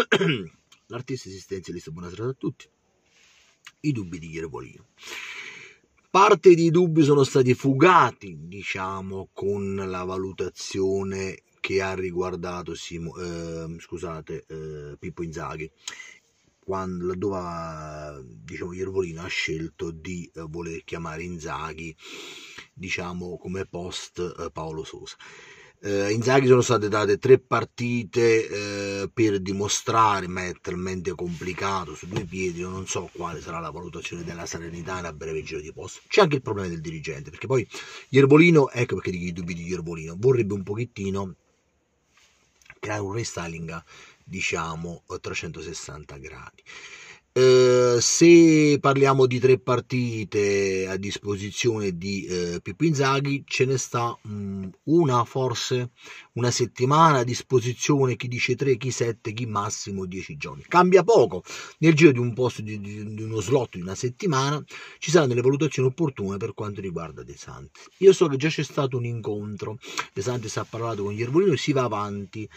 L'artista esistenzialista, buonasera a tutti. I dubbi di Iervolino. Parte dei dubbi sono stati fugati, diciamo, con la valutazione che ha riguardato Simo, eh, scusate, eh, Pippo Inzaghi, quando, laddove diciamo, Iervolino ha scelto di eh, voler chiamare Inzaghi diciamo, come post eh, Paolo Sosa eh, a Inzaghi sono state date tre partite eh, per dimostrare, ma è talmente complicato su due piedi, io non so quale sarà la valutazione della Serenità in a breve giro di posto. C'è anche il problema del dirigente, perché poi Iervolino, ecco perché dico i dubbi di Iervolino, vorrebbe un pochettino creare un restyling, diciamo, 360 gradi. Eh, se parliamo di tre partite a disposizione di eh, Pippo Inzaghi, ce ne sta mh, mm, una forse una settimana a disposizione, chi dice tre, chi sette, chi massimo dieci giorni. Cambia poco, nel giro di un posto, di, di uno slot di una settimana, ci saranno le valutazioni opportune per quanto riguarda De Santi. Io so che già c'è stato un incontro, De Santi si è parlato con Iervolino e si va avanti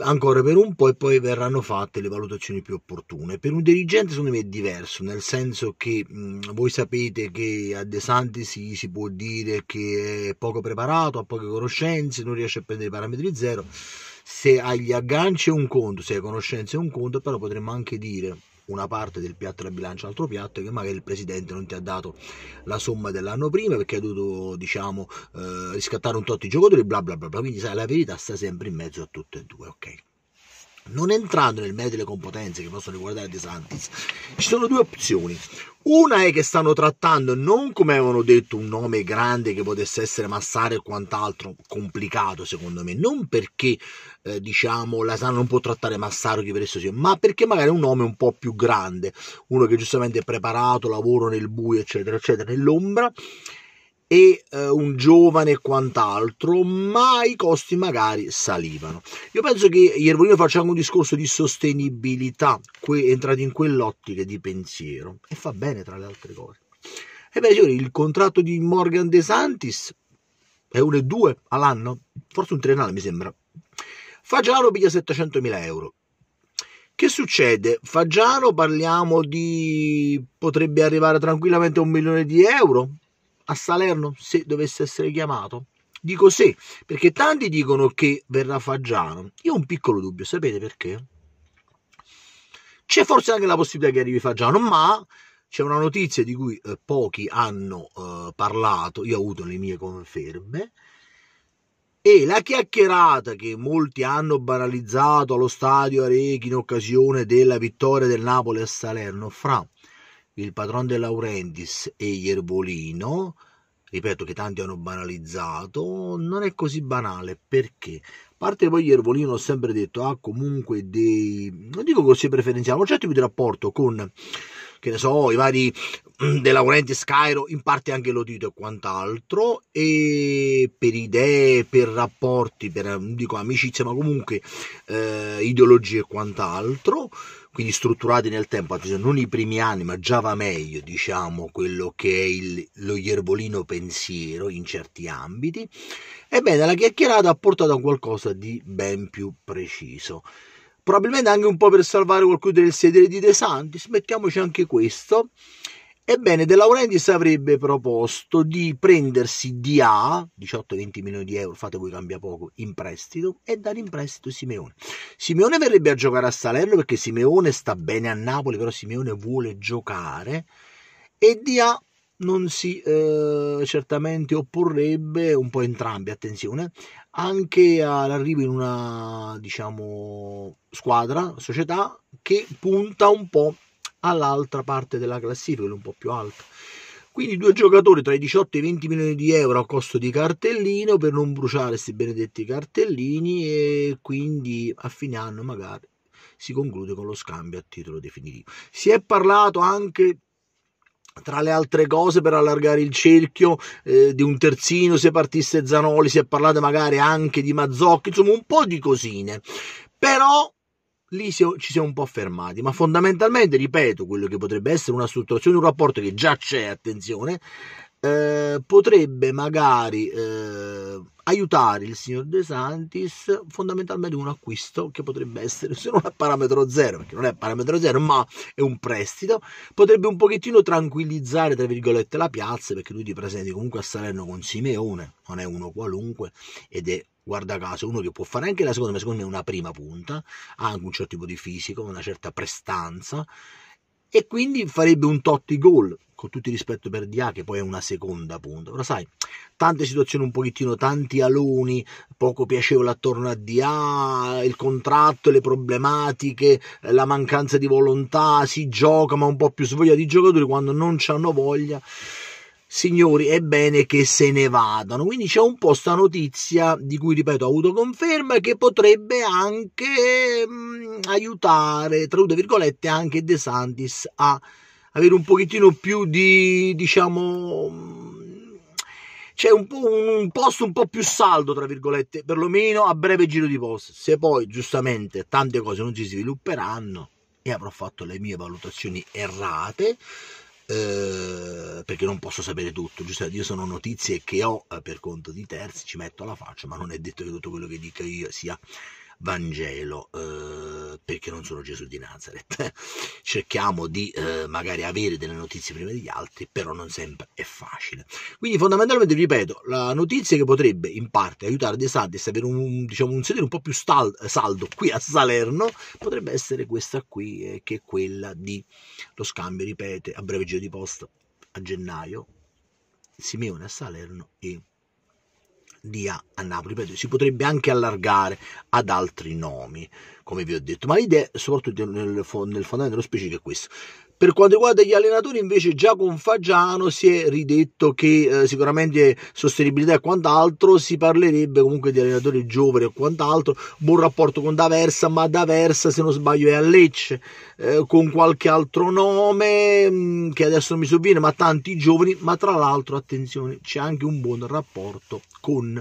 ancora per un po' e poi verranno fatte le valutazioni più opportune. Per un dirigente secondo me è diverso, nel senso che mh, voi sapete che a De Santis si, si può dire che è poco preparato, ha poche conoscenze, non riesce a prendere i parametri zero, se hai gli agganci è un conto, se hai conoscenze è un conto, però potremmo anche dire una parte del piatto della bilancia un altro piatto e che magari il presidente non ti ha dato la somma dell'anno prima perché hai dovuto diciamo eh, riscattare un tot di giocatori bla bla bla quindi sai la verità sta sempre in mezzo a tutte e due ok non entrando nel merito delle competenze che possono riguardare De Santis, ci sono due opzioni. Una è che stanno trattando non come avevano detto un nome grande che potesse essere Massaro e quant'altro, complicato secondo me, non perché eh, diciamo la SAN non può trattare Massaro chi per esso sia, ma perché magari è un nome un po' più grande, uno che giustamente è preparato, lavoro nel buio eccetera eccetera, nell'ombra e eh, un giovane e quant'altro, ma i costi magari salivano. Io penso che Iervolino faccia anche un discorso di sostenibilità, que- entrato in quell'ottica di pensiero, e fa bene tra le altre cose. E beh, signori, il contratto di Morgan De Santis è e 1,2 all'anno, forse un triennale mi sembra. Fagiano piglia 700.000 euro. Che succede? Fagiano parliamo di... potrebbe arrivare tranquillamente a un milione di euro, a Salerno se dovesse essere chiamato? Dico sì, perché tanti dicono che verrà Faggiano. Io ho un piccolo dubbio, sapete perché? C'è forse anche la possibilità che arrivi Faggiano, ma c'è una notizia di cui eh, pochi hanno eh, parlato, io ho avuto le mie conferme, e la chiacchierata che molti hanno banalizzato allo stadio Arechi in occasione della vittoria del Napoli a Salerno, fra il padron De Laurentiis e Iervolino, ripeto che tanti hanno banalizzato, non è così banale perché a parte poi Iervolino ho sempre detto ha ah, comunque dei non dico così preferenziali, un certo tipo di rapporto con che ne so, i vari De Laurentiis Skyro, in parte anche Lodito e quant'altro, e per idee, per rapporti, per non dico amicizia, ma comunque eh, ideologie e quant'altro, quindi strutturati nel tempo, non i primi anni, ma già va meglio, diciamo, quello che è il, lo ierbolino pensiero in certi ambiti. Ebbene, la chiacchierata ha portato a qualcosa di ben più preciso probabilmente anche un po' per salvare qualcuno del sedere di De Santis, mettiamoci anche questo, Ebbene, De Laurentiis avrebbe proposto di prendersi di A, 18-20 milioni di euro, fate voi cambia poco, in prestito e dare in prestito Simeone. Simeone verrebbe a giocare a Salerno perché Simeone sta bene a Napoli, però Simeone vuole giocare e di A non si eh, certamente opporrebbe, un po' entrambi, attenzione, anche all'arrivo in una, diciamo, squadra, società che punta un po' all'altra parte della classifica, un po' più alta. Quindi due giocatori tra i 18 e i 20 milioni di euro a costo di cartellino per non bruciare questi benedetti cartellini e quindi a fine anno magari si conclude con lo scambio a titolo definitivo. Si è parlato anche tra le altre cose per allargare il cerchio eh, di un terzino se partisse Zanoli si è parlato magari anche di Mazzocchi insomma un po' di cosine però lì ci siamo un po' fermati, ma fondamentalmente, ripeto, quello che potrebbe essere una strutturazione un rapporto che già c'è, attenzione, eh, potrebbe magari eh, aiutare il signor De Santis fondamentalmente un acquisto che potrebbe essere se non a parametro zero perché non è a parametro zero ma è un prestito potrebbe un pochettino tranquillizzare tra virgolette la piazza perché lui ti presenti comunque a Salerno con Simeone non è uno qualunque ed è guarda caso, uno che può fare anche la seconda, ma secondo me è una prima punta, ha anche un certo tipo di fisico, una certa prestanza, e quindi farebbe un tot di gol con tutto il rispetto per Dia che poi è una seconda punta, però sai, tante situazioni un pochettino, tanti aloni, poco piacevole attorno a Dia il contratto, le problematiche, la mancanza di volontà, si gioca ma un po' più svoglia di giocatori quando non hanno voglia signori, è bene che se ne vadano. Quindi c'è un po' sta notizia di cui, ripeto, ho avuto conferma che potrebbe anche mh, mm, aiutare, tra virgolette, anche De Santis a avere un pochettino più di, diciamo, mm, c'è cioè un, po un, un posto un po' più saldo, tra virgolette, perlomeno a breve giro di post. Se poi, giustamente, tante cose non si svilupperanno e avrò fatto le mie valutazioni errate, eh, perché non posso sapere tutto, giustamente Io sono notizie che ho eh, per conto di terzi, ci metto la faccia, ma non è detto che tutto quello che dico io sia Vangelo, eh, perché non sono Gesù di Nazareth. Cerchiamo di eh, magari avere delle notizie prima degli altri, però non sempre è facile. Quindi fondamentalmente, ripeto, la notizia che potrebbe in parte aiutare De Santis ad avere un, diciamo, un sedere un po' più stal- saldo qui a Salerno potrebbe essere questa qui, eh, che è quella di lo scambio, ripete, a breve giro di posto a gennaio, Simeone a Salerno e dia a, Napoli. Ripeto, si potrebbe anche allargare ad altri nomi, come vi ho detto, ma l'idea, soprattutto nel, nel fondamento dello specifico, è questo. Per quanto riguarda gli allenatori, invece, già con Fagiano si è ridetto che eh, sicuramente sostenibilità e quant'altro, si parlerebbe comunque di allenatori giovani e quant'altro. Buon rapporto con D'Aversa, ma D'Aversa, se non sbaglio, è a Lecce, eh, con qualche altro nome mm, che adesso non mi sovviene, ma tanti giovani. Ma tra l'altro, attenzione, c'è anche un buon rapporto con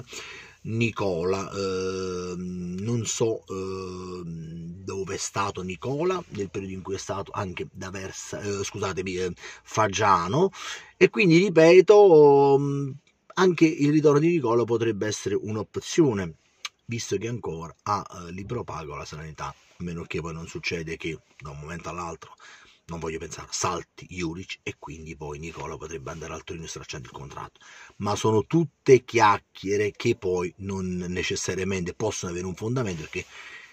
Nicola, eh, non so eh, dove è stato Nicola nel periodo in cui è stato anche da Versa, eh, scusatevi, eh, Fagiano e quindi ripeto mm, anche il ritorno di Nicola potrebbe essere un'opzione visto che ancora ha ah, eh, libro pago la sanità a meno che poi non succede che da un momento all'altro non voglio pensare, salti Juric e quindi poi Nicola potrebbe andare al Torino stracciando il contratto. Ma sono tutte chiacchiere che poi non necessariamente possono avere un fondamento perché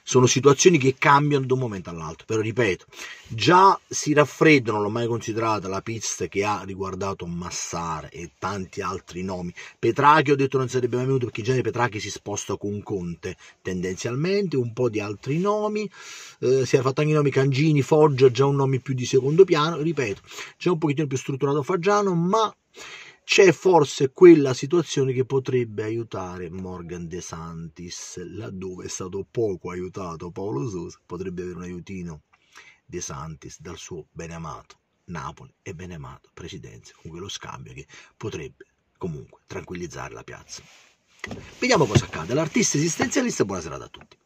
sono situazioni che cambiano da un momento all'altro, però ripeto, già si raffreddano, l'ho mai considerata la pista che ha riguardato Massara e tanti altri nomi. Petrachi ho detto non sarebbe mai venuto perché già Petrachi si sposta con Conte tendenzialmente, un po' di altri nomi, eh, si è fatto anche i nomi Cangini, Foggia, già un nome più di secondo piano, ripeto, c'è un pochettino più strutturato Faggiano, ma c'è forse quella situazione che potrebbe aiutare Morgan De Santis, laddove è stato poco aiutato Paolo Sosa, potrebbe avere un aiutino De Santis dal suo beneamato Napoli e beneamato Presidenza, con quello scambio che potrebbe comunque tranquillizzare la piazza. Vediamo cosa accade. L'artista esistenzialista, buonasera a tutti.